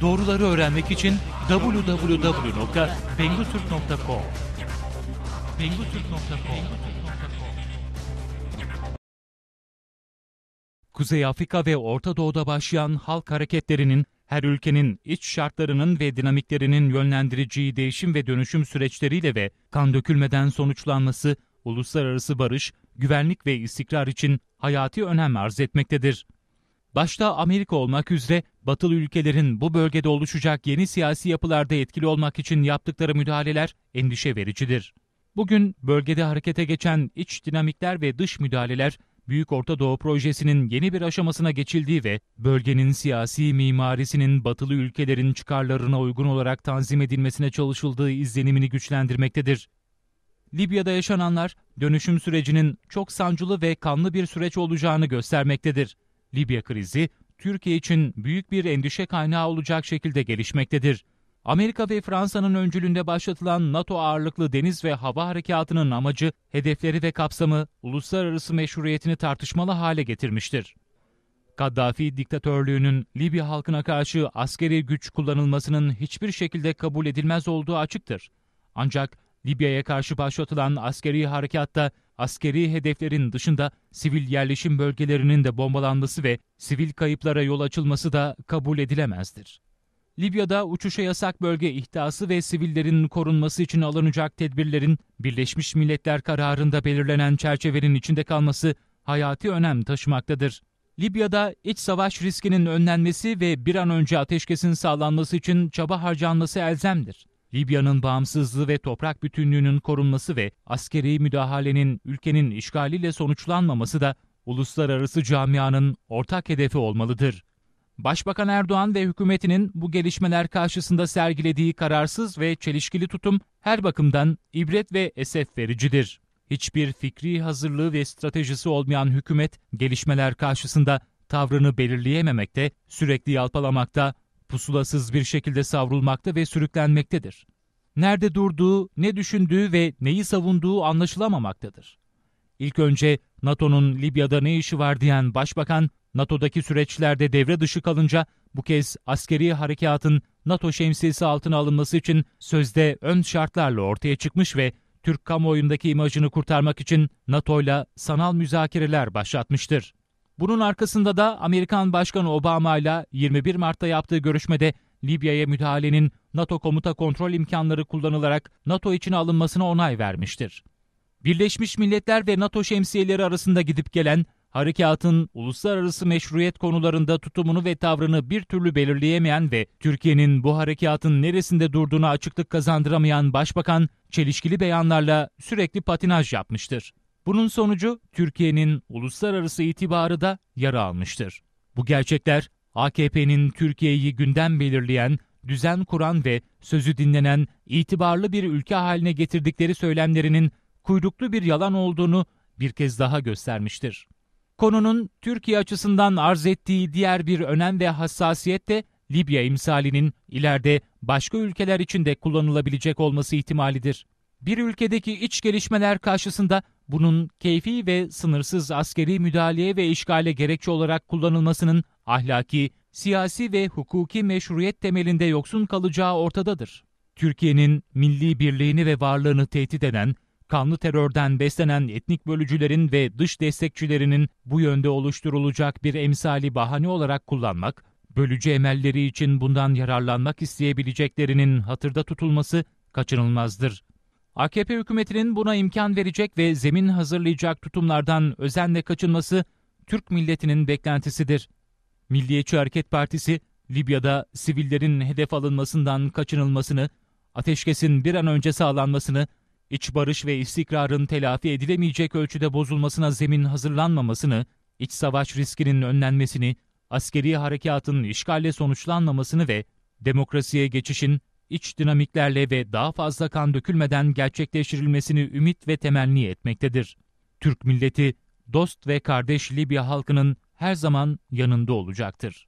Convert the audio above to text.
Doğruları öğrenmek için www.bengutürk.com Kuzey Afrika ve Orta Doğu'da başlayan halk hareketlerinin her ülkenin iç şartlarının ve dinamiklerinin yönlendireceği değişim ve dönüşüm süreçleriyle ve kan dökülmeden sonuçlanması uluslararası barış, güvenlik ve istikrar için hayati önem arz etmektedir başta Amerika olmak üzere batılı ülkelerin bu bölgede oluşacak yeni siyasi yapılarda etkili olmak için yaptıkları müdahaleler endişe vericidir. Bugün bölgede harekete geçen iç dinamikler ve dış müdahaleler Büyük Orta Doğu projesinin yeni bir aşamasına geçildiği ve bölgenin siyasi mimarisinin batılı ülkelerin çıkarlarına uygun olarak tanzim edilmesine çalışıldığı izlenimini güçlendirmektedir. Libya'da yaşananlar dönüşüm sürecinin çok sancılı ve kanlı bir süreç olacağını göstermektedir. Libya krizi Türkiye için büyük bir endişe kaynağı olacak şekilde gelişmektedir. Amerika ve Fransa'nın öncülüğünde başlatılan NATO ağırlıklı deniz ve hava harekatının amacı, hedefleri ve kapsamı uluslararası meşruiyetini tartışmalı hale getirmiştir. Kaddafi diktatörlüğünün Libya halkına karşı askeri güç kullanılmasının hiçbir şekilde kabul edilmez olduğu açıktır. Ancak Libya'ya karşı başlatılan askeri harekatta askeri hedeflerin dışında sivil yerleşim bölgelerinin de bombalanması ve sivil kayıplara yol açılması da kabul edilemezdir. Libya'da uçuşa yasak bölge ihtası ve sivillerin korunması için alınacak tedbirlerin Birleşmiş Milletler kararında belirlenen çerçevenin içinde kalması hayati önem taşımaktadır. Libya'da iç savaş riskinin önlenmesi ve bir an önce ateşkesin sağlanması için çaba harcanması elzemdir. Libya'nın bağımsızlığı ve toprak bütünlüğünün korunması ve askeri müdahalenin ülkenin işgaliyle sonuçlanmaması da uluslararası camianın ortak hedefi olmalıdır. Başbakan Erdoğan ve hükümetinin bu gelişmeler karşısında sergilediği kararsız ve çelişkili tutum her bakımdan ibret ve esef vericidir. Hiçbir fikri hazırlığı ve stratejisi olmayan hükümet gelişmeler karşısında tavrını belirleyememekte, sürekli yalpalamakta, pusulasız bir şekilde savrulmakta ve sürüklenmektedir. Nerede durduğu, ne düşündüğü ve neyi savunduğu anlaşılamamaktadır. İlk önce NATO'nun Libya'da ne işi var diyen başbakan, NATO'daki süreçlerde devre dışı kalınca bu kez askeri harekatın NATO şemsiyesi altına alınması için sözde ön şartlarla ortaya çıkmış ve Türk kamuoyundaki imajını kurtarmak için NATO'yla sanal müzakereler başlatmıştır. Bunun arkasında da Amerikan Başkanı Obama ile 21 Mart'ta yaptığı görüşmede Libya'ya müdahalenin NATO komuta kontrol imkanları kullanılarak NATO için alınmasına onay vermiştir. Birleşmiş Milletler ve NATO şemsiyeleri arasında gidip gelen harekatın uluslararası meşruiyet konularında tutumunu ve tavrını bir türlü belirleyemeyen ve Türkiye'nin bu harekatın neresinde durduğunu açıklık kazandıramayan başbakan çelişkili beyanlarla sürekli patinaj yapmıştır. Bunun sonucu Türkiye'nin uluslararası itibarı da yara almıştır. Bu gerçekler AKP'nin Türkiye'yi günden belirleyen, düzen kuran ve sözü dinlenen itibarlı bir ülke haline getirdikleri söylemlerinin kuyruklu bir yalan olduğunu bir kez daha göstermiştir. Konunun Türkiye açısından arz ettiği diğer bir önem ve hassasiyet de Libya imsalinin ileride başka ülkeler için de kullanılabilecek olması ihtimalidir. Bir ülkedeki iç gelişmeler karşısında bunun keyfi ve sınırsız askeri müdahaleye ve işgale gerekçe olarak kullanılmasının ahlaki, siyasi ve hukuki meşruiyet temelinde yoksun kalacağı ortadadır. Türkiye'nin milli birliğini ve varlığını tehdit eden, kanlı terörden beslenen etnik bölücülerin ve dış destekçilerinin bu yönde oluşturulacak bir emsali bahane olarak kullanmak, bölücü emelleri için bundan yararlanmak isteyebileceklerinin hatırda tutulması kaçınılmazdır. AKP hükümetinin buna imkan verecek ve zemin hazırlayacak tutumlardan özenle kaçınması Türk milletinin beklentisidir. Milliyetçi Hareket Partisi, Libya'da sivillerin hedef alınmasından kaçınılmasını, ateşkesin bir an önce sağlanmasını, iç barış ve istikrarın telafi edilemeyecek ölçüde bozulmasına zemin hazırlanmamasını, iç savaş riskinin önlenmesini, askeri harekatın işgalle sonuçlanmamasını ve demokrasiye geçişin iç dinamiklerle ve daha fazla kan dökülmeden gerçekleştirilmesini ümit ve temenni etmektedir. Türk milleti, dost ve kardeş Libya halkının her zaman yanında olacaktır.